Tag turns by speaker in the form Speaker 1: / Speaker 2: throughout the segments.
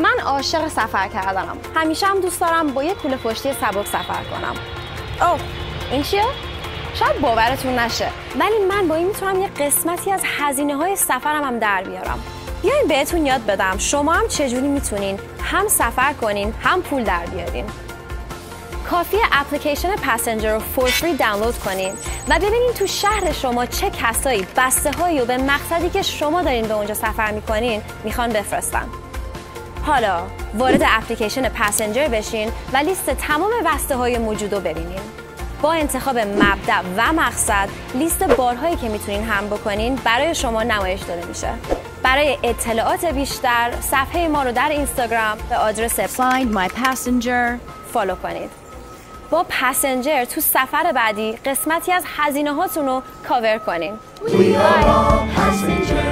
Speaker 1: من عاشق سفر کردنم همیشه هم دوست دارم با یه کوله پشتی سبک سفر کنم او این چیه؟ شاید باورتون نشه ولی من با این میتونم یه قسمتی از هزینه های سفرم هم در بیارم بیاین بهتون یاد بدم شما هم چجوری میتونین هم سفر کنین هم پول در بیارین کافی اپلیکیشن پسنجر رو فور فری دانلود کنین و ببینین تو شهر شما چه کسایی بسته هایی و به مقصدی که شما دارین به اونجا سفر میکنین میخوان بفرستن حالا وارد اپلیکیشن پسنجر بشین و لیست تمام بسته های موجود رو ببینین با انتخاب مبدع و مقصد لیست بارهایی که میتونین هم بکنین برای شما نمایش داده میشه برای اطلاعات بیشتر صفحه ما رو در اینستاگرام به آدرس Find My Passenger فالو کنید با پسنجر تو سفر بعدی قسمتی از هزینه هاتون رو کاور کنین We
Speaker 2: are all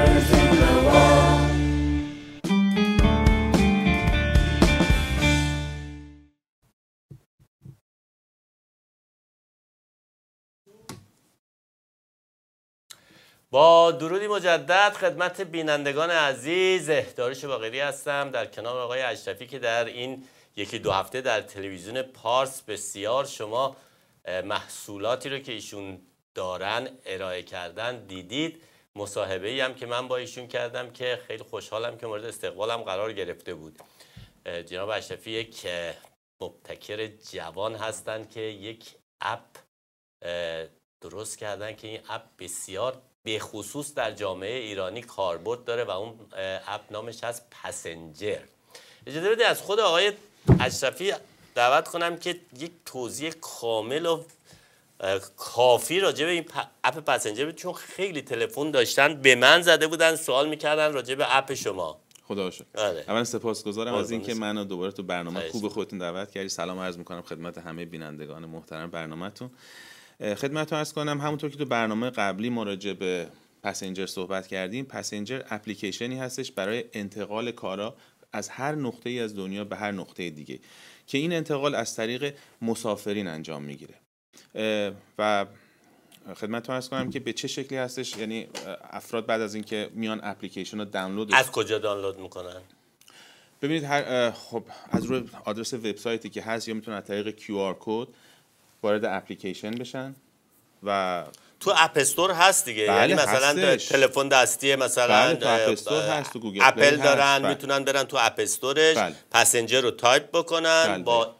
Speaker 3: با درودی مجدد خدمت بینندگان عزیز داریش باقری هستم در کنار آقای اشرفی که در این یکی دو هفته در تلویزیون پارس بسیار شما محصولاتی رو که ایشون دارن ارائه کردن دیدید مصاحبه ای هم که من با ایشون کردم که خیلی خوشحالم که مورد استقبالم قرار گرفته بود جناب اشرفی یک مبتکر جوان هستند که یک اپ درست کردن که این اپ بسیار به خصوص در جامعه ایرانی کاربرد داره و اون اپ نامش هست پسنجر اجازه بده از خود آقای اشرفی دعوت کنم که یک توضیح کامل و کافی راجع به این اپ پسنجر چون خیلی تلفن داشتن به من زده بودن سوال میکردن راجع به اپ شما خدا شد آره.
Speaker 2: اول سپاسگزارم از اینکه منو دوباره تو برنامه خوب خودتون دعوت کردی سلام عرض میکنم خدمت همه بینندگان محترم برنامهتون خدمت ارز کنم همونطور که تو برنامه قبلی مراجع به پسنجر صحبت کردیم پسنجر اپلیکیشنی هستش برای انتقال کارا از هر نقطه ای از دنیا به هر نقطه دیگه که این انتقال از طریق مسافرین انجام میگیره و خدمتتون ارز کنم که به چه شکلی هستش یعنی افراد بعد از اینکه میان اپلیکیشن رو دانلود از
Speaker 3: کجا دانلود میکنن
Speaker 2: ببینید هر خب از روی آدرس وبسایتی که هست یا میتونن از طریق QR کد وارد اپلیکیشن بشن و
Speaker 3: تو اپستور هست دیگه یعنی بله یعنی مثلا تلفن دستی مثلا بله،
Speaker 2: اپل دارن بله.
Speaker 3: میتونن برن تو اپ استورش پسنجر رو تایپ بکنن بله. با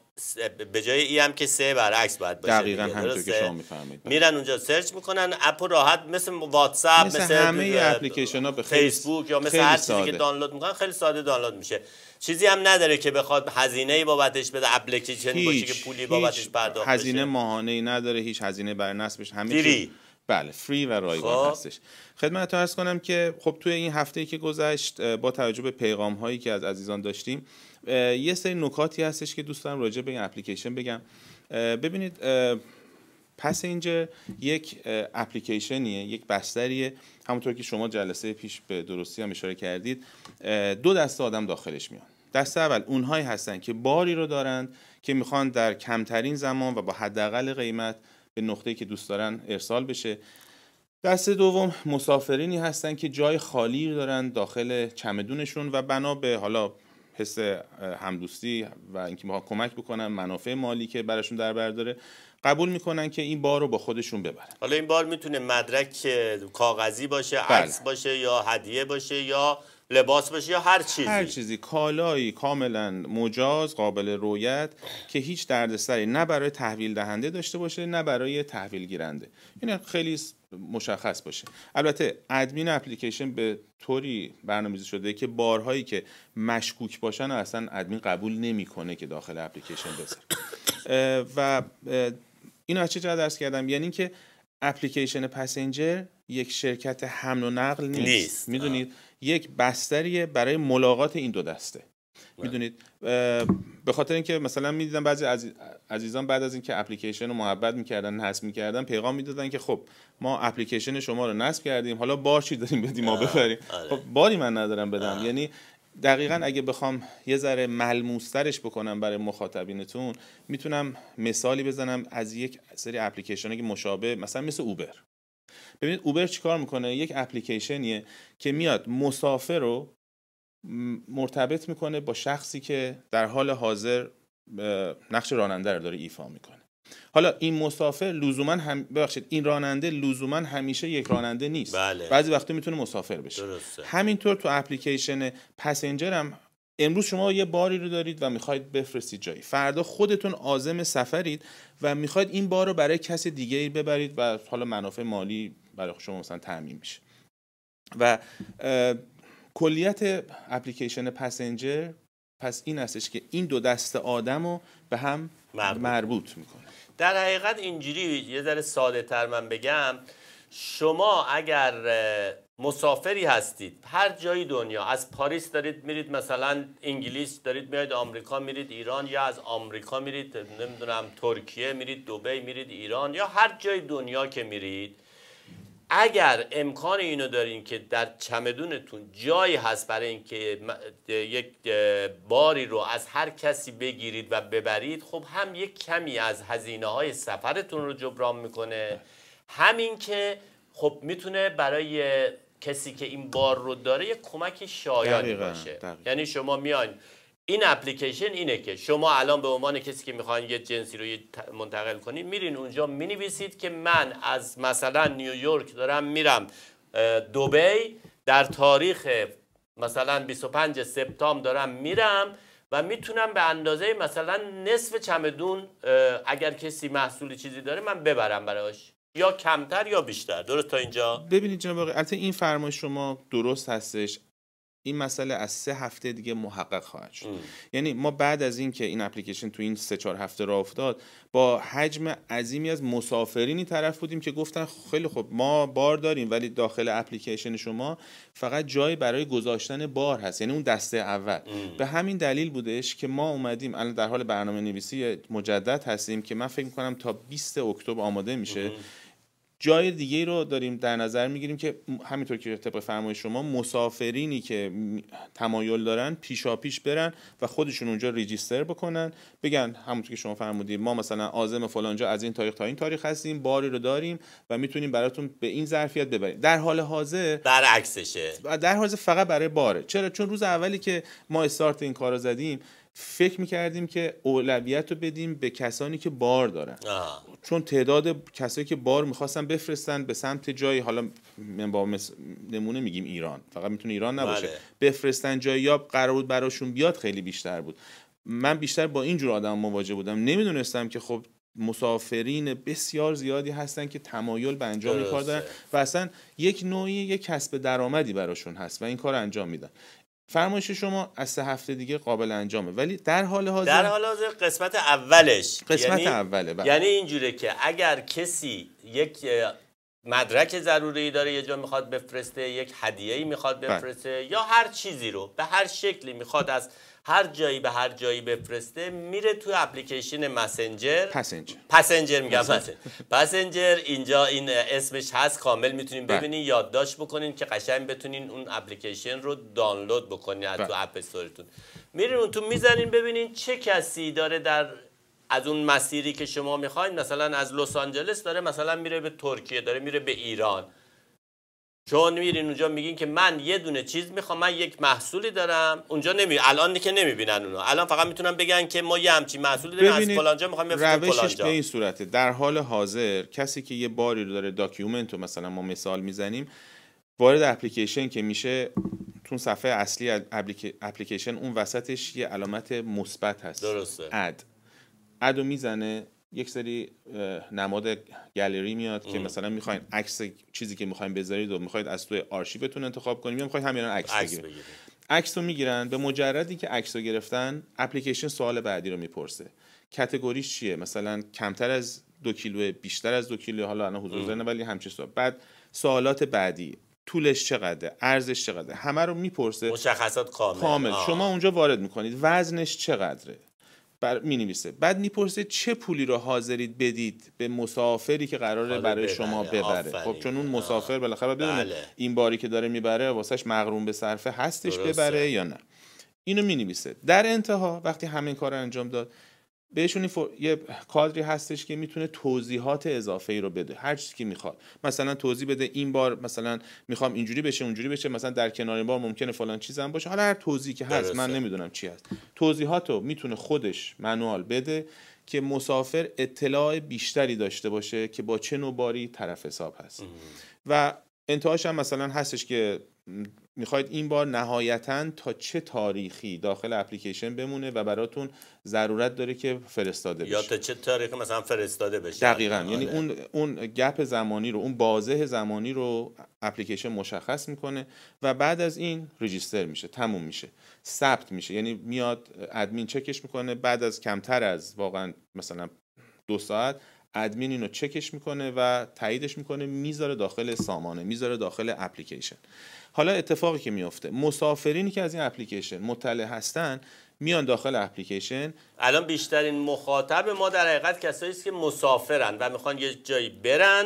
Speaker 3: به جای ای هم که سه برعکس باید باشه دقیقا همونطور که شما میفرمایید بله. میرن اونجا سرچ میکنن اپ راحت مثل واتساپ مثل, مثل همه اپلیکیشن ها به فیسبوک یا مثل هر چیزی که دانلود میکنن خیلی ساده دانلود میشه چیزی هم نداره که بخواد هزینه ای بابتش بده اپلیکیشن باشه که پولی بابتش پرداخت هزینه
Speaker 2: ماهانه ای نداره هیچ هزینه برای نصبش همه بله فری و رایگان خب. هستش خدمتتون عرض کنم که خب توی این هفته ای که گذشت با توجه به پیغام هایی که از عزیزان داشتیم یه سری نکاتی هستش که دوست دارم راجع به این اپلیکیشن بگم ببینید پس اینجا یک اپلیکیشنیه یک بستریه همونطور که شما جلسه پیش به درستی هم اشاره کردید دو دسته آدم داخلش میان دسته اول اونهایی هستن که باری رو دارند که میخوان در کمترین زمان و با حداقل قیمت به نقطه که دوست دارن ارسال بشه دسته دوم مسافرینی هستن که جای خالی دارن داخل چمدونشون و بنا به حالا حس همدوستی و اینکه ما کمک بکنن منافع مالی که براشون در برداره قبول میکنن که این بار رو با خودشون ببرن
Speaker 3: حالا این بار میتونه مدرک کاغذی باشه بله. عکس باشه یا هدیه باشه یا لباس باشه یا هر چیزی هر
Speaker 2: چیزی کالایی کاملا مجاز قابل رویت که هیچ دردسری نه برای تحویل دهنده داشته باشه نه برای تحویل گیرنده این یعنی خیلی مشخص باشه البته ادمین اپلیکیشن به طوری برنامه‌ریزی شده که بارهایی که مشکوک باشن اصلا ادمین قبول نمیکنه که داخل اپلیکیشن بذاره و اینو از چه جهت کردم یعنی اینکه اپلیکیشن پسنجر یک شرکت حمل و نقل نیست, میدونید یک بستریه برای ملاقات این دو دسته بله. میدونید به خاطر اینکه مثلا میدیدم بعضی عزیز... عزیزان بعد از اینکه اپلیکیشن رو محبت میکردن نصب میکردن پیغام میدادن که خب ما اپلیکیشن شما رو نصب کردیم حالا بار چی داریم بدیم ما بخریم آره. خب باری من ندارم بدم یعنی دقیقا اگه بخوام یه ذره ملموسترش بکنم برای مخاطبینتون میتونم مثالی بزنم از یک سری اپلیکیشن که مشابه مثلا مثل اوبر ببینید اوبر چیکار میکنه یک اپلیکیشنیه که میاد مسافر رو مرتبط میکنه با شخصی که در حال حاضر نقش راننده رو داره ایفا میکنه حالا این مسافر لزوما ببخشید این راننده لزوما همیشه یک راننده نیست بله. بعضی وقتا میتونه مسافر بشه همینطور تو اپلیکیشن پسنجر هم امروز شما یه باری رو دارید و میخواید بفرستید جایی فردا خودتون عازم سفرید و میخواید این بار رو برای کس دیگه ببرید و حالا منافع مالی برای شما مثلا تعمین میشه و کلیت اپلیکیشن پسنجر پس این هستش که این دو دست آدم رو به هم مربوط, مربوط میکنه
Speaker 3: در حقیقت اینجوری یه ذره ساده تر من بگم شما اگر مسافری هستید هر جایی دنیا از پاریس دارید میرید مثلا انگلیس دارید میاید، آمریکا میرید ایران یا از آمریکا میرید نمیدونم ترکیه میرید دوبی میرید ایران یا هر جای دنیا که میرید اگر امکان اینو دارین که در چمدونتون جایی هست برای اینکه یک باری رو از هر کسی بگیرید و ببرید خب هم یک کمی از هزینه های سفرتون رو جبران میکنه بله. همین که خب میتونه برای کسی که این بار رو داره یک کمک شایانی باشه یعنی شما میان این اپلیکیشن اینه که شما الان به عنوان کسی که میخواین یه جنسی رو منتقل کنید میرین اونجا مینویسید که من از مثلا نیویورک دارم میرم دوبی در تاریخ مثلا 25 سپتامبر دارم میرم و میتونم به اندازه مثلا نصف چمدون اگر کسی محصول چیزی داره من ببرم براش یا کمتر یا بیشتر درست تا اینجا
Speaker 2: ببینید جناب آقای البته این فرمای شما درست هستش این مسئله از سه هفته دیگه محقق خواهد شد یعنی ما بعد از اینکه این اپلیکیشن تو این سه چهار هفته را افتاد با حجم عظیمی از مسافرینی طرف بودیم که گفتن خیلی خب ما بار داریم ولی داخل اپلیکیشن شما فقط جایی برای گذاشتن بار هست یعنی اون دسته اول به همین دلیل بودش که ما اومدیم الان در حال برنامه نویسی مجدد هستیم که من فکر میکنم تا 20 اکتبر آماده میشه جای دیگه رو داریم در نظر میگیریم که همینطور که طبق فرمایش شما مسافرینی که تمایل دارن پیشا پیش برن و خودشون اونجا ریجیستر بکنن بگن همونطور که شما فرمودید ما مثلا آزم فلانجا از این تاریخ تا این تاریخ هستیم باری رو داریم و میتونیم براتون به این ظرفیت ببریم در حال حاضر برعکسشه در حال حاضر فقط برای باره چرا چون روز اولی که ما استارت این کارو زدیم فکر میکردیم که اولویت رو بدیم به کسانی که بار دارن چون تعداد کسایی که بار میخواستن بفرستن به سمت جایی حالا با نمونه میگیم ایران فقط میتونه ایران نباشه بله. بفرستن جایی یا قرار بود براشون بیاد خیلی بیشتر بود من بیشتر با اینجور آدم مواجه بودم نمیدونستم که خب مسافرین بسیار زیادی هستن که تمایل به انجام کار دارن و اصلا یک نوعی یک کسب درآمدی براشون هست و این کار انجام میدن فرمایش شما از سه هفته دیگه قابل انجامه ولی در حال حاضر در حال حاضر
Speaker 3: قسمت اولش قسمت یعنی... اوله بقید. بله. یعنی اینجوره که اگر کسی یک مدرک ضروری داره یه جا میخواد بفرسته یک ای میخواد بله. بفرسته یا هر چیزی رو به هر شکلی میخواد از هر جایی به هر جایی بفرسته میره تو اپلیکیشن مسنجر پسنجر پسنجر میگم پسنجر. اینجا این اسمش هست کامل میتونین بله. ببینین یادداشت بکنین که قشنگ بتونین اون اپلیکیشن رو دانلود بکنین از تو اپ بله. استورتون میرین اون تو میزنین ببینین چه کسی داره در از اون مسیری که شما میخواین مثلا از لس آنجلس داره مثلا میره به ترکیه داره میره به ایران چون میرین اونجا میگین که من یه دونه چیز میخوام من یک محصولی دارم اونجا نمی الان که نمیبینن اونو الان فقط میتونم بگن که ما یه همچین محصولی داریم از فلانجا میخوام روشش به این
Speaker 2: صورته در حال حاضر کسی که یه باری رو داره داکیومنت رو مثلا ما مثال میزنیم وارد اپلیکیشن که میشه تو صفحه اصلی اپلیکیشن اون وسطش یه علامت مثبت هست درسته ادو میزنه یک سری نماد گالری میاد که مثلا میخواین عکس چیزی که میخواین بذارید و میخواید از توی آرشیوتون انتخاب کنید یا میخواید همین عکس بگیرید عکس رو میگیرن به مجردی که عکس رو گرفتن اپلیکیشن سوال بعدی رو میپرسه کتگوریش چیه مثلا کمتر از دو کیلو بیشتر از دو کیلو حالا الان حضور داره ولی همچین سوال بعد سوالات بعدی طولش چقدره ارزش چقدره همه رو میپرسه
Speaker 3: مشخصات کامل, کامل. شما
Speaker 2: اونجا وارد میکنید وزنش چقدره بر می نویسه بعد میپرسه چه پولی رو حاضرید بدید به مسافری که قراره برای شما ببره خب چون اون مسافر بالاخره بله. این باری که داره میبره واسهش مغروم به صرفه هستش ببره یا نه اینو می نویسه در انتها وقتی همین کار انجام داد بهشون این یه کادری هستش که میتونه توضیحات اضافه ای رو بده هر چیزی که میخواد مثلا توضیح بده این بار مثلا میخوام اینجوری بشه اونجوری بشه مثلا در کنار این بار ممکنه فلان چیزم باشه حالا هر توضیحی که هست من نمیدونم چی هست توضیحات رو میتونه خودش منوال بده که مسافر اطلاع بیشتری داشته باشه که با چه نوع باری طرف حساب هست و انتهاش هم مثلا هستش که میخواید این بار نهایتا تا چه تاریخی داخل اپلیکیشن بمونه و براتون ضرورت داره که فرستاده بشه یا تا
Speaker 3: چه تاریخی مثلا فرستاده بشه
Speaker 2: دقیقا یعنی آره. اون اون گپ زمانی رو اون بازه زمانی رو اپلیکیشن مشخص میکنه و بعد از این رجیستر میشه تموم میشه ثبت میشه یعنی میاد ادمین چکش میکنه بعد از کمتر از واقعا مثلا دو ساعت ادمین اینو چکش میکنه و تاییدش میکنه میذاره داخل سامانه میذاره داخل اپلیکیشن حالا اتفاقی که میفته مسافرینی که از این اپلیکیشن مطلع هستن میان داخل اپلیکیشن
Speaker 3: الان بیشترین مخاطب ما در حقیقت کسایی است که مسافرن و میخوان یه جایی برن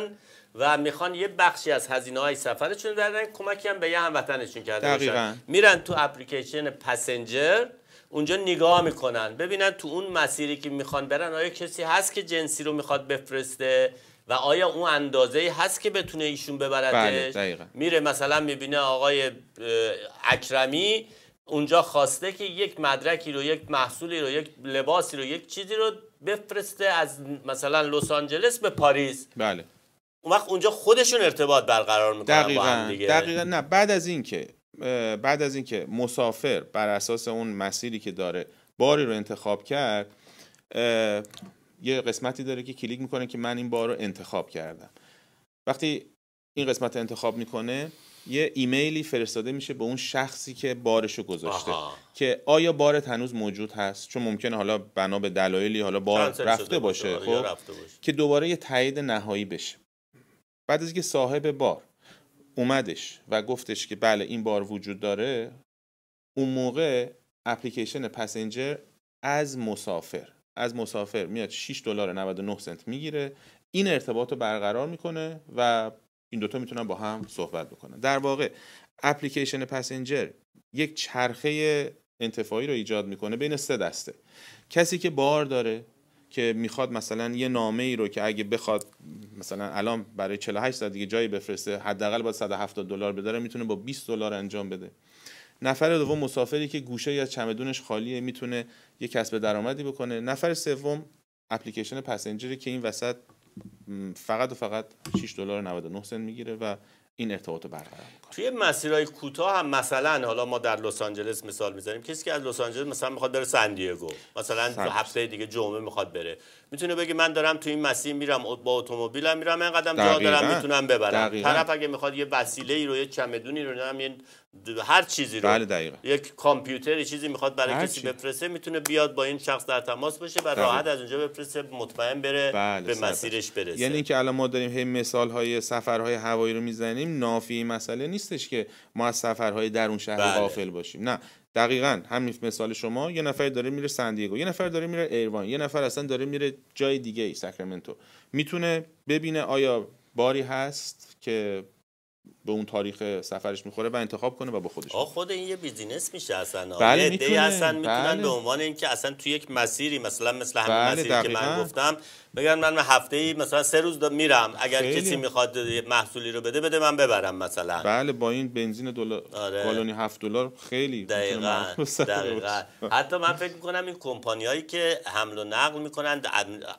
Speaker 3: و میخوان یه بخشی از هزینه های سفرشون رو در کمکی هم به یه هموطنشون کرده میرن تو اپلیکیشن پسنجر اونجا نگاه میکنن ببینن تو اون مسیری که میخوان برن آیا کسی هست که جنسی رو میخواد بفرسته و آیا اون اندازه هست که بتونه ایشون ببردش بله، میره مثلا میبینه آقای اکرمی اونجا خواسته که یک مدرکی رو یک محصولی رو یک لباسی رو یک چیزی رو بفرسته از مثلا لس آنجلس به پاریس بله اون وقت اونجا خودشون ارتباط برقرار میکنن دقیقا. با دقیقا
Speaker 2: نه بعد از اینکه بعد از اینکه مسافر بر اساس اون مسیری که داره باری رو انتخاب کرد یه قسمتی داره که کلیک میکنه که من این بار رو انتخاب کردم وقتی این قسمت انتخاب میکنه یه ایمیلی فرستاده میشه به اون شخصی که بارش رو گذاشته که آیا بار هنوز موجود هست چون ممکنه حالا بنا به دلایلی حالا بار رفته, باشه, آره، خب، رفته باشه. که دوباره یه تایید نهایی بشه بعد از اینکه صاحب بار اومدش و گفتش که بله این بار وجود داره اون موقع اپلیکیشن پسنجر از مسافر از مسافر میاد 6 دلار 99 سنت میگیره این ارتباط رو برقرار میکنه و این دوتا میتونن با هم صحبت بکنن در واقع اپلیکیشن پسنجر یک چرخه انتفاعی رو ایجاد میکنه بین سه دسته کسی که بار داره که میخواد مثلا یه نامه ای رو که اگه بخواد مثلا الان برای 48 ساعت دیگه جایی بفرسته حداقل باید 170 دلار بداره میتونه با 20 دلار انجام بده نفر دوم مسافری که گوشه یا چمدونش خالیه میتونه یه کسب درآمدی بکنه نفر سوم اپلیکیشن پسنجری که این وسط فقط و فقط 6 دلار 99 سنت میگیره و این ارتباط رو برقرار
Speaker 3: توی مسیرهای کوتاه هم مثلا حالا ما در لس آنجلس مثال میزنیم کسی که از لس آنجلس مثلا میخواد بره سن دیگو مثلا هفته دیگه جمعه میخواد بره میتونه بگه من دارم تو این مسیر میرم با اتومبیلم میرم این قدم جا دارم میتونم ببرم دقیقا. طرف اگه میخواد یه وسیله ای رو یه چمدونی رو نم هر چیزی رو بله، یک کامپیوتر چیزی میخواد برای کسی بفرسته میتونه بیاد با این شخص در تماس باشه و راحت از اونجا بفرسته مطمئن بره بله، به مسیرش برسه یعنی اینکه
Speaker 2: الان ما داریم هی مثال های سفرهای هوایی رو میزنیم نافی مسئله نیستش که ما از سفرهای اون شهر بله. غافل باشیم نه دقیقا همین مثال شما یه نفر داره میره سندیگو یه نفر داره میره ایروان یه نفر اصلا داره میره جای دیگه ای ساکرامنتو میتونه ببینه آیا باری هست که به اون تاریخ سفرش میخوره و انتخاب کنه و با خودش آه
Speaker 3: خود این یه بیزینس میشه اصلا بله میتونه. اصلا میتونن بله. به عنوان اینکه اصلا تو یک مسیری مثلا مثل همین بله مسیری که من گفتم بگن من هفته ای مثلا سه روز میرم اگر کسی میخواد محصولی رو بده بده من ببرم مثلا بله
Speaker 2: با این بنزین دلار آره. کالونی دلار خیلی دقیقاً
Speaker 3: حتی من فکر میکنم این کمپانیایی که حمل و نقل میکنن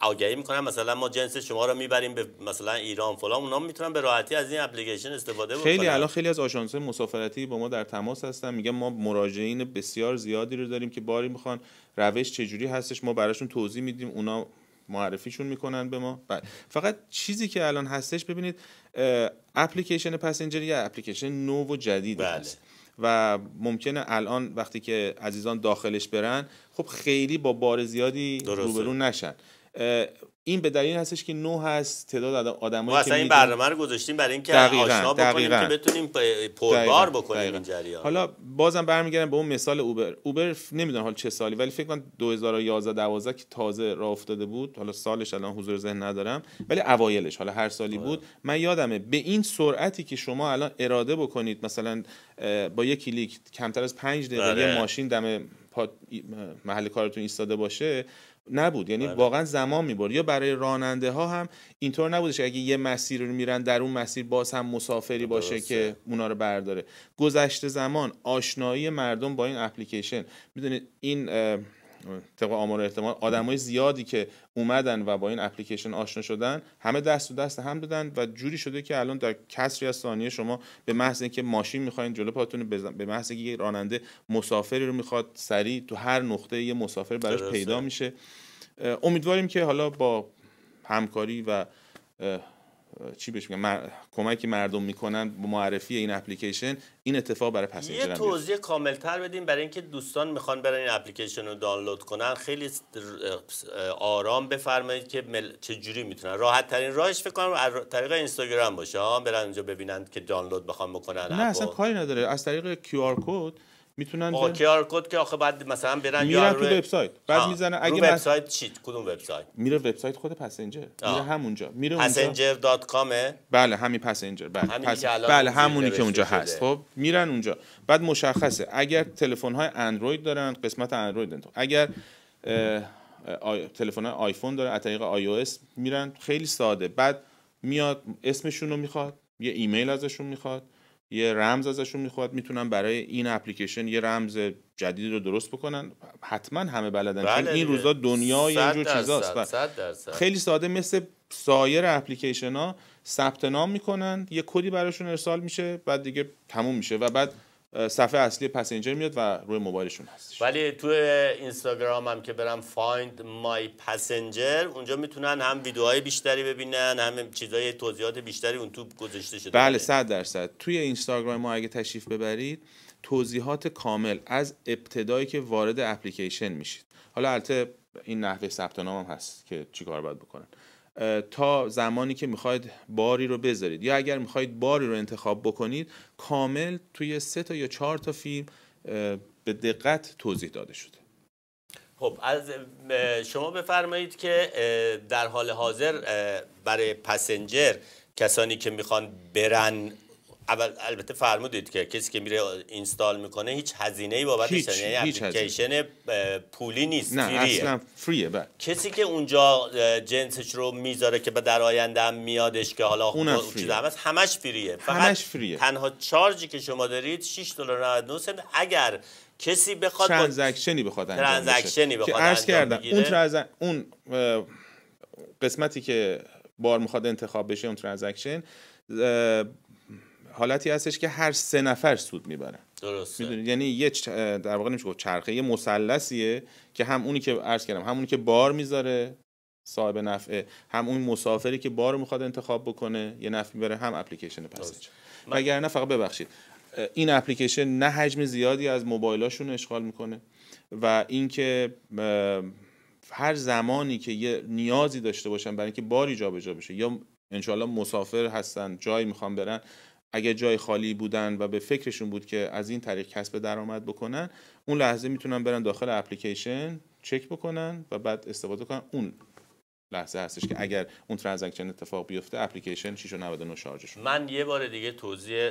Speaker 3: آگهی میکنن مثلا ما جنس شما رو میبریم به مثلا ایران فلان اونا میتونن به راحتی از این اپلیکیشن خیلی الان
Speaker 2: خیلی از آژانس‌های مسافرتی با ما در تماس هستن میگن ما مراجعین بسیار زیادی رو داریم که باری میخوان روش چجوری هستش ما براشون توضیح میدیم اونا معرفیشون میکنن به ما بله. فقط چیزی که الان هستش ببینید اپلیکیشن پسنجر یا اپلیکیشن نو و جدید بله. هست و ممکنه الان وقتی که عزیزان داخلش برن خب خیلی با بار زیادی روبرو نشن این به دلیل هستش که نو هست تعداد آدمایی که اصلا این برنامه
Speaker 3: رو گذاشتیم برای اینکه آشنا بکنیم که بتونیم پربار بکنیم این جریان حالا
Speaker 2: بازم برمیگردم به اون مثال اوبر اوبر نمیدونم حال چه سالی ولی فکر کنم 2011 12 که تازه راه افتاده بود حالا سالش الان حضور ذهن ندارم ولی اوایلش حالا هر سالی آره. بود من یادمه به این سرعتی که شما الان اراده بکنید مثلا با یک کلیک کمتر از 5 دقیقه آره. ماشین دم محل کارتون ایستاده باشه نبود یعنی بله. واقعا زمان میبرد یا برای راننده ها هم اینطور نبودش اگه یه مسیر رو میرن در اون مسیر باز هم مسافری باشه که اونا رو برداره گذشته زمان آشنایی مردم با این اپلیکیشن میدونید این طبق آمار احتمال آدمای زیادی که اومدن و با این اپلیکیشن آشنا شدن همه دست و دست هم دادن و جوری شده که الان در کسری از ثانیه شما به محض اینکه ماشین میخواین جلو پاتون به محض اینکه راننده مسافری رو میخواد سریع تو هر نقطه یه مسافر براش پیدا میشه امیدواریم که حالا با همکاری و چی بهش میگم مر... کمکی مردم میکنن با معرفی این اپلیکیشن این اتفاق برای پسنجر یه توضیح
Speaker 3: تر بدیم برای اینکه دوستان میخوان برن این اپلیکیشن رو دانلود کنن خیلی آرام بفرمایید که مل... جوری میتونن راحت ترین راهش فکر کنم از طریق اینستاگرام باشه ها برن اونجا ببینن که دانلود بخوام بکنن نه اصلا
Speaker 2: کاری نداره از طریق QR کد میتونن آه کیو
Speaker 3: آر کد که آخه بعد مثلا برن میرن تو وبسایت بعد میزنن اگه وبسایت چیت؟ چی کدوم وبسایت
Speaker 2: میره وبسایت خود پسنجر میره همونجا میره پسنجر
Speaker 3: دات کامه
Speaker 2: بله همین پسنجر بله بله همونی که اونجا هست خب میرن اونجا بعد مشخصه اگر تلفن های اندروید دارن قسمت اندروید اگر آی... تلفن آیفون داره از طریق آی او اس میرن خیلی ساده بعد میاد اسمشون رو میخواد یه ایمیل ازشون میخواد یه رمز ازشون میخواد میتونن برای این اپلیکیشن یه رمز جدید رو درست بکنن حتما همه بلدن بله این روزا دنیا یه اینجور چیزاست خیلی ساده مثل سایر اپلیکیشن ها ثبت نام میکنن یه کدی براشون ارسال میشه بعد دیگه تموم میشه و بعد صفحه اصلی پسنجر میاد و روی موبایلشون هست
Speaker 3: ولی تو اینستاگرام هم که برم فایند مای پسنجر اونجا میتونن هم ویدیوهای بیشتری ببینن هم چیزای توضیحات بیشتری اون تو گذاشته شده بله 100
Speaker 2: درصد توی اینستاگرام ما اگه تشریف ببرید توضیحات کامل از ابتدایی که وارد اپلیکیشن میشید حالا البته این نحوه ثبت نام هم هست که چیکار باید بکنن تا زمانی که میخواید باری رو بذارید یا اگر میخواید باری رو انتخاب بکنید کامل توی سه تا یا چهار تا فیلم به دقت توضیح داده شده
Speaker 3: خب از شما بفرمایید که در حال حاضر برای پسنجر کسانی که میخوان برن اول البته فرمودید که کسی که میره اینستال میکنه هیچ هزینه ای بابتش یعنی اپلیکیشن پولی نیست نه فریه. اصلا فریه بله. کسی که اونجا جنسش رو میذاره که در آینده هم میادش که حالا اون خب چیز هم همش فریه فقط
Speaker 2: فریه تنها
Speaker 3: چارجی که شما دارید 6 دلار 99 سنت اگر کسی بخواد
Speaker 2: ترانزکشنی بخواد انجام ترانزکشنی بخواد که کردم اون اون قسمتی که بار میخواد انتخاب بشه اون ترانزکشن حالتی هستش که هر سه نفر سود میبرن درسته یعنی یه در واقع نمیشه گفت چرخه یه مثلثیه که هم اونی که عرض کردم همونی که بار میذاره صاحب نفعه هم اون مسافری که بار میخواد انتخاب بکنه یه نفع میبره هم اپلیکیشن مگر نه فقط ببخشید این اپلیکیشن نه حجم زیادی از موبایلاشون اشغال میکنه و اینکه هر زمانی که یه نیازی داشته باشن برای اینکه باری جابجا بشه یا انشالله مسافر هستن جایی میخوان برن اگر جای خالی بودن و به فکرشون بود که از این طریق کسب درآمد بکنن اون لحظه میتونن برن داخل اپلیکیشن چک بکنن و بعد استفاده کنن اون لحظه هستش که اگر اون ترانزکشن اتفاق بیفته اپلیکیشن 699 شارژش
Speaker 3: من یه بار دیگه توضیح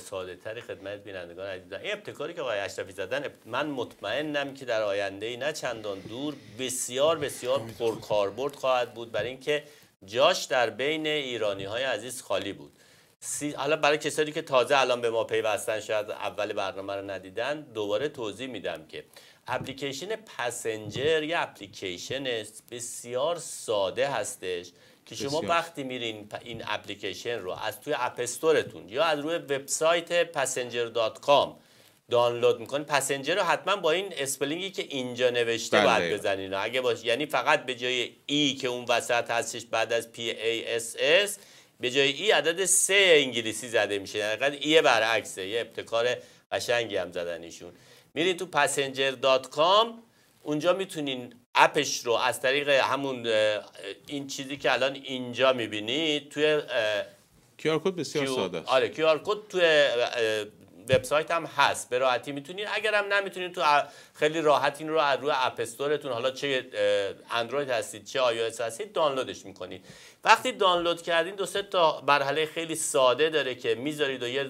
Speaker 3: ساده تری خدمت بینندگان عزیز این ابتکاری که آقای اشرفی زدن من مطمئنم که در آینده نه چندان دور بسیار بسیار پرکاربرد خواهد بود برای اینکه جاش در بین ایرانی های عزیز خالی بود سی... حالا برای کسانی که تازه الان به ما پیوستن شاید اول برنامه رو ندیدن دوباره توضیح میدم که اپلیکیشن پسنجر یه اپلیکیشن است بسیار ساده هستش که شما وقتی میرین این اپلیکیشن رو از توی اپستورتون یا از روی وبسایت پسنجر دانلود میکنید پسنجر رو حتما با این اسپلینگی که اینجا نوشته بله. باید بزنین اگه باش یعنی فقط به جای ای e که اون وسط هستش بعد از پی ای اس اس به جای ای عدد سه انگلیسی زده میشه در یعنی حقیقت ای برعکسه یه ابتکار قشنگی هم زدن ایشون میرین تو پسنجر دات کام اونجا میتونین اپش رو از طریق همون این چیزی که الان اینجا میبینید توی
Speaker 2: کیار کد بسیار ساده است آره
Speaker 3: کیار کد توی وبسایت هم هست به راحتی اگر هم نمیتونید تو خیلی راحت این رو از روی اپستورتون حالا چه اندروید هستید چه آی هستید دانلودش میکنید وقتی دانلود کردین دو سه تا مرحله خیلی ساده داره که میذارید و یه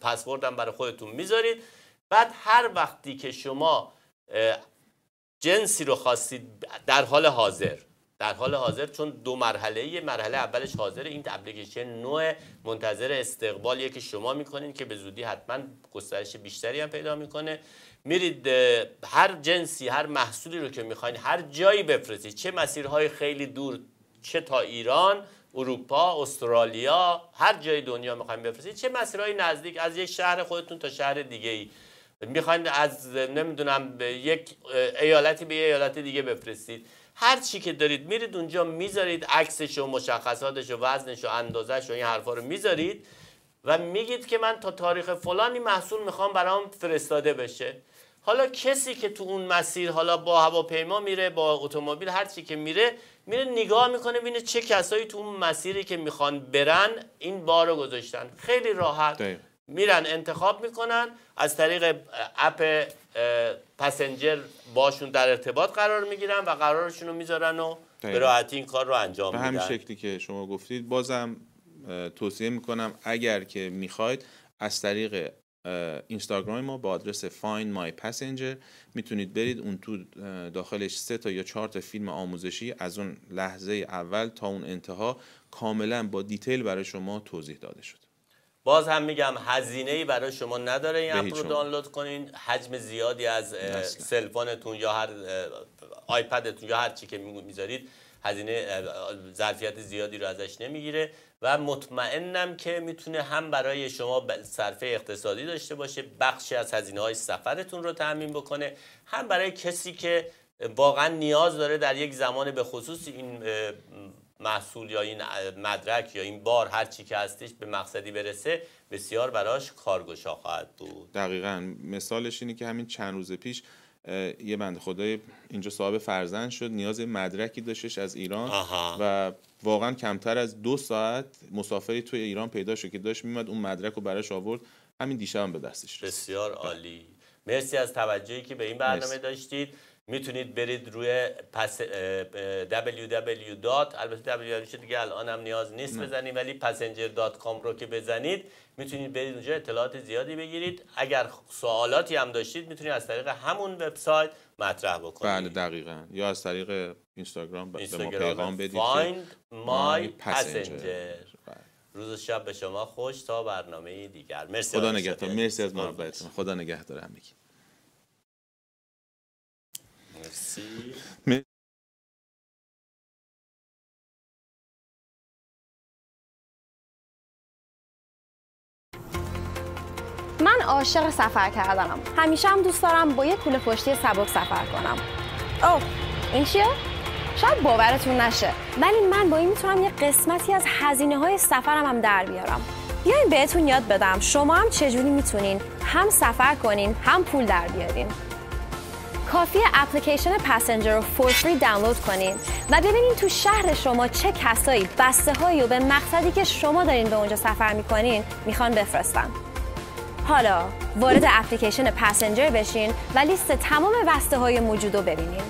Speaker 3: پسورد هم برای خودتون میذارید بعد هر وقتی که شما جنسی رو خواستید در حال حاضر در حال حاضر چون دو مرحله یه مرحله اولش حاضر این اپلیکیشن نوع منتظر استقبالیه که شما میکنین که به زودی حتما گسترش بیشتری هم پیدا میکنه میرید هر جنسی هر محصولی رو که میخواین هر جایی بفرستید چه مسیرهای خیلی دور چه تا ایران اروپا، استرالیا، هر جای دنیا میخواین بفرستید چه مسیرهای نزدیک از یک شهر خودتون تا شهر دیگه ای میخواین از نمیدونم یک ایالتی به ایالت دیگه بفرستید هر چی که دارید میرید اونجا میذارید عکسش و مشخصاتش و وزنش و اندازش و این حرفا رو میذارید و میگید که من تا تاریخ فلانی محصول میخوام برام فرستاده بشه حالا کسی که تو اون مسیر حالا با هواپیما میره با اتومبیل هر چی که میره میره نگاه میکنه ببینه چه کسایی تو اون مسیری که میخوان برن این رو گذاشتن خیلی راحت میرن انتخاب میکنن از طریق اپ پسنجر باشون در ارتباط قرار میگیرن و قرارشون رو میذارن و به راحتی این کار رو انجام میدن به همین شکلی
Speaker 2: که شما گفتید بازم توصیه میکنم اگر که میخواید از طریق اینستاگرام ما با آدرس find my passenger میتونید برید اون تو داخلش سه تا یا چهار تا فیلم آموزشی از اون لحظه اول تا اون انتها کاملا با دیتیل برای شما توضیح داده شد
Speaker 3: باز هم میگم هزینه ای برای شما نداره این اپ رو دانلود کنین حجم زیادی از سلفانتون یا هر آیپدتون یا هر چی که میذارید هزینه ظرفیت زیادی رو ازش نمیگیره و مطمئنم که میتونه هم برای شما صرفه اقتصادی داشته باشه بخشی از هزینه های سفرتون رو تعمین بکنه هم برای کسی که واقعا نیاز داره در یک زمان به خصوص این محصول یا این مدرک یا این بار هر چی که هستش به مقصدی برسه بسیار براش کارگشا خواهد
Speaker 2: بود دقیقا مثالش اینه که همین چند روز پیش یه بند خدای اینجا صاحب فرزند شد نیاز مدرکی داشتش از ایران و واقعا کمتر از دو ساعت مسافری توی ایران پیدا شد که داشت میمد اون مدرک رو براش آورد همین دیشب هم به دستش
Speaker 3: رسید بسیار عالی مرسی از توجهی که به این برنامه مرسی. داشتید میتونید برید روی پس www. البته www دیگه الان هم نیاز نیست بزنید ولی passenger.com رو که بزنید میتونید برید اونجا اطلاعات زیادی بگیرید اگر سوالاتی هم داشتید میتونید از طریق همون وبسایت مطرح بکنید
Speaker 2: بله دقیقا یا از طریق اینستاگرام به ما پیغام بدید find my passenger
Speaker 3: روز شب به شما خوش تا برنامه دیگر مرسی خدا نگهدار مرسی از
Speaker 2: محبتتون خدا نگهدار همگی Merci. من عاشق سفر کردنم همیشه هم دوست دارم با یه کوله پشتی
Speaker 1: سبک سفر کنم او این چیه؟ شاید باورتون نشه ولی من با این میتونم یه قسمتی از هزینه های سفرم هم در بیارم بیاین بهتون یاد بدم شما هم چجوری میتونین هم سفر کنین هم پول در بیارین کافی اپلیکیشن پسنجر رو فور فری دانلود کنید و ببینین تو شهر شما چه کسایی بسته هایی و به مقصدی که شما دارین به اونجا سفر میکنین میخوان بفرستن حالا وارد اپلیکیشن پسنجر بشین و لیست تمام بسته های موجود رو ببینین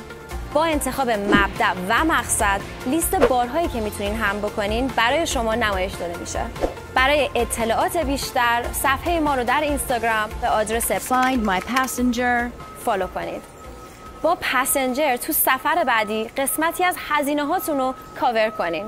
Speaker 1: با انتخاب مبدع و مقصد لیست بارهایی که میتونین هم بکنین برای شما نمایش داده میشه برای اطلاعات بیشتر صفحه ما رو در اینستاگرام به آدرس Find My Passenger فالو کنید با پسنجر تو سفر بعدی قسمتی از هزینه هاتون رو کاور کنیم